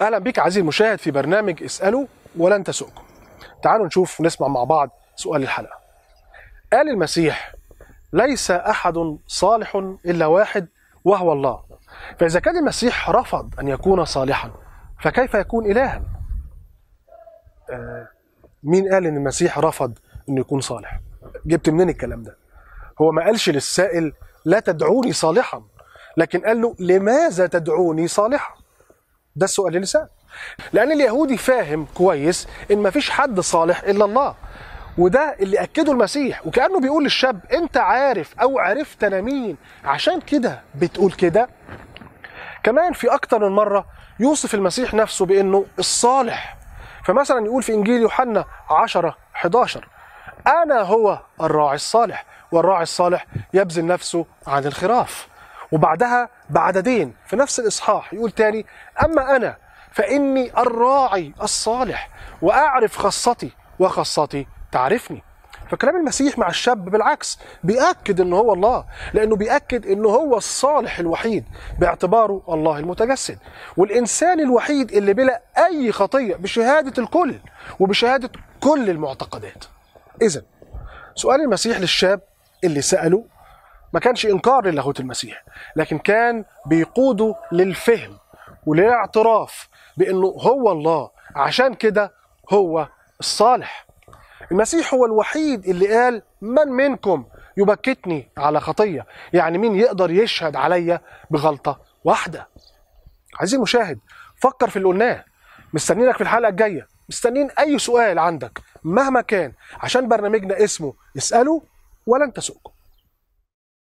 اهلا بك عزيزي المشاهد في برنامج اساله ولن تسؤكم تعالوا نشوف ونسمع مع بعض سؤال الحلقه قال المسيح ليس احد صالح الا واحد وهو الله فاذا كان المسيح رفض ان يكون صالحا فكيف يكون الها آه، مين قال ان المسيح رفض انه يكون صالح جبت منين الكلام ده هو ما قالش للسائل لا تدعوني صالحا لكن قال له لماذا تدعوني صالحا ده السؤال اللي سأل لأن اليهودي فاهم كويس إن مفيش حد صالح إلا الله وده اللي أكده المسيح وكأنه بيقول للشاب أنت عارف أو عرفت أنا مين عشان كده بتقول كده كمان في أكتر من مرة يوصف المسيح نفسه بأنه الصالح فمثلا يقول في إنجيل يوحنا 10 11 أنا هو الراعي الصالح والراعي الصالح يبذل نفسه عن الخراف وبعدها بعددين في نفس الإصحاح يقول تاني أما أنا فإني الراعي الصالح وأعرف خاصتي وخاصتي تعرفني فكلام المسيح مع الشاب بالعكس بيأكد ان هو الله لانه بيأكد ان هو الصالح الوحيد باعتباره الله المتجسد والانسان الوحيد اللي بلا اي خطيه بشهاده الكل وبشهاده كل المعتقدات اذا سؤال المسيح للشاب اللي سأله ما كانش انكار للاهوت المسيح لكن كان بيقوده للفهم وللاعتراف بانه هو الله عشان كده هو الصالح المسيح هو الوحيد اللي قال من منكم يبكتني على خطيه يعني مين يقدر يشهد عليا بغلطه واحده عايزين مشاهد فكر في اللي قلناه مستنينك في الحلقه الجايه مستنين اي سؤال عندك مهما كان عشان برنامجنا اسمه اسالوا ولن تسؤكم